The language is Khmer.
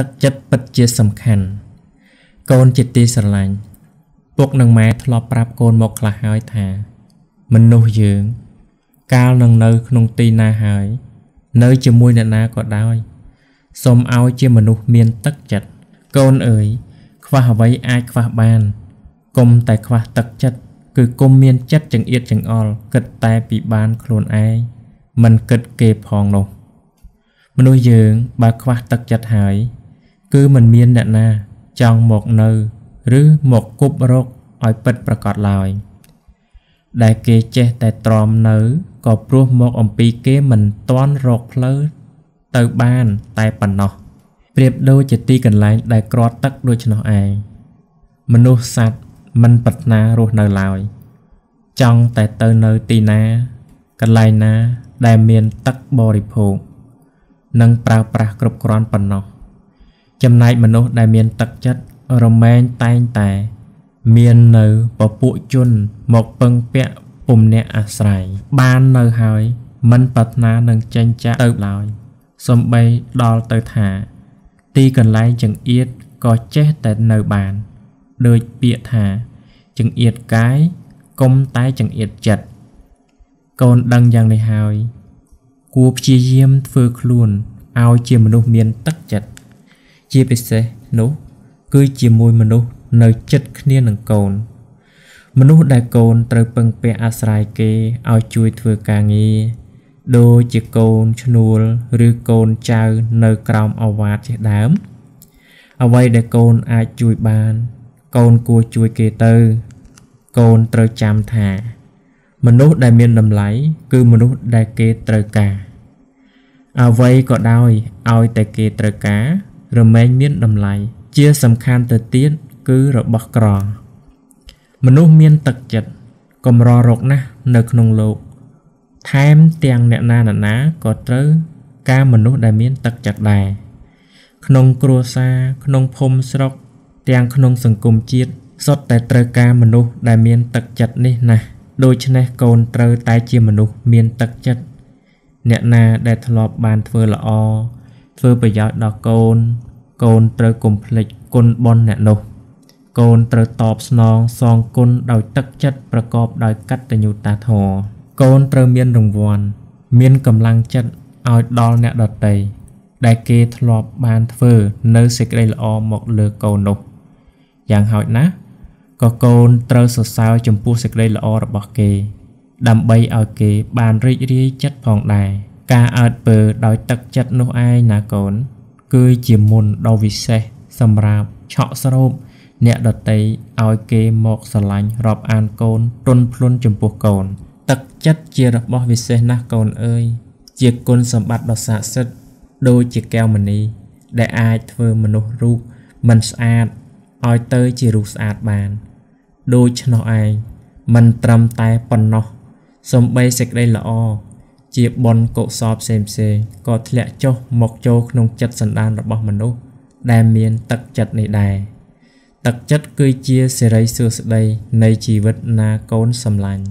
ទឹកចិត្តពិតជាសំខាន់កូនជាទីស្រឡាញ់ពុកនិងម៉ែធ្លាប់ប្រាប់កូនមកខ្លះហើយថាមនុស្សយើងកាលនឹងនៅក្នុងទីណាហើយ នៅជាមួយអ្នកណាក៏ដោយសូមឲ្យជាមនុស្សមានទឹកចិត្តកូនអើយខ្វះអ្វីអាចខ្វះបានគុំតែខ្វះទឹកចិត្តគឺគុំមានចិត្តចង្អៀតចង្អល់គិតតែពីបានខ្លួនឯងមិនគិតគេផងនោះមនុស្សយើងបើខ្វះទឹកចិត្តហើយគឺមិនមានអ្នកណាចង់មកនៅ ឬមកគប់រកឲ្យពិតប្រកបឡើយដែលគេចេះតែទ្រាំនៅក៏ព្រោះមកអំពីគេមិនតន់រកផ្លូវទៅបានតែប៉ុណ្ណោះប្រៀបដូចជាទីកន្លែងដែលក្រទឹកដូច្នោះឯងមនុស្សសត្វមិនប្រាថ្នារស់នៅឡើយចង់តែទៅនៅទីណា កន្លែងណាដែលមានទឹកបរិភោគនិងប្រើប្រាស់គ្រប់គ្រាន់ប៉ុណ្ណោះ។ចំណែកមនុស្សដែលមានទឹកចិត្តរមែងតែងតែមាននៅពពួកជនមកពឹងពាក់ពុំអ្នកអាស្រ័យបាននៅហើយមិនប្រាថ្នានឹងចេញចាក់ទៅឡើយសំបីដល់ទៅថា ទីកន្លែងចង្អៀតក៏ចេះតែនៅបានដូចពាក្យថាចង្អៀតកាយគុំតែចង្អៀតចិត្តកូនដឹងយ៉ាងនេះហើយ គួរព្យាយាមធ្វើខ្លួនឲ្យជាមនុស្សមានទឹកចិត្តជាពិសេសនោះ គឺជាមួយមនុស្សនៅចិត្តគ្នានឹងកូន មនុស្សដែលកូនត្រូវពឹងពាក់អាស្រ័យគេឲ្យជួយធ្វើការងារដូចជាកូនឈ្នួលឬកូនចៅ នៅ ក្រោមអវាទជាដើមអ្វីដែលកូនអាចជួយបាន កូនគួរជួយគេទៅ កូនត្រូវចាំថា មនុស្សដែលមានតម្លៃគឺមនុស្សដែលគេត្រូវការអ្វីក៏ដោយឲ្យតែគេត្រូវការរមែងមានតម្លៃជាសំខាន់ទៅទៀតគឺរបស់ក្រ មនុស្សមានទឹកចិត្តកម្ររកណាស់នៅក្នុងលោក ថែមទាំងអ្នកណានណាក៏ត្រូវ ការមនុស្សដែលមានទឹកចិត្តដែរក្នុងគ្រួសារក្នុងភូមិស្រុកទាំងក្នុងសង្គមជាតិសុទ្ធតែត្រូវការមនុស្សដែលមានទឹកចិត្តនេះណាស់ដូច្នេះកូនត្រូវតែជាមនុស្សមាន ទឹកចិត្តអ្នកណាដែលធ្លាប់បានធ្វើល្អធ្វើប្រយោជន៍ដល់កូនកូនត្រូវកុំភ្លេចគុណបុណ្យអ្នកនោះកូនត្រូវតបស្នងសងគុណដោយទឹកចិត្តប្រកបដោយកតញ្ញូតាធម៌កូនត្រូវមានរង្វាន់មានកម្លាំងចិត្តឲ្យដល់អ្នកដតីដែលគេធ្លាប់បានធ្វើនៅសេចក្តីល្អមកលើកូននោះយ៉ាងហោចណាស់ក៏កូនត្រូវសរសើរចំពោះសេចក្តីល្អរបស់គេ ដើម្បីឲ្យគេ បានរីករាយចិត្តផងដែរការអើតពើដោយទឹកចិត្តនោះឯងណាកូនគឺជាមន្តដ៏វិសេស សម្រាប់ឆក់ស្រោបអ្នកដតីឲ្យគេមកស្រឡាញ់រាប់អានកូនទុនភ្លុនចំពោះកូនទឹកចិត្តជារបស់វិសេសណាស់កូនអើយជាគុណសម្បត្តិដ៏ស័ក្តិសិទ្ធិដូចជាកែវមณีដែលអាចធ្វើមនុស្សរូបមិនស្អាតឲ្យទៅជារូបស្អាតបានដូច្នោះឯងមិនត្រឹមតែប៉ុណ្ណោះ សំបីសេចក្តីល្អជាបុណ្យកុសលផ្សេងៗក៏ធ្លាក់ចុះមកចូលក្នុងចិត្តសន្តានរបស់មនុស្សដែលមាន ទឹកចិត្តនេះដែរទឹកចិត្តគឺជាសិរីសួស្តីនៃជីវិតណាកូនសម្លាញ់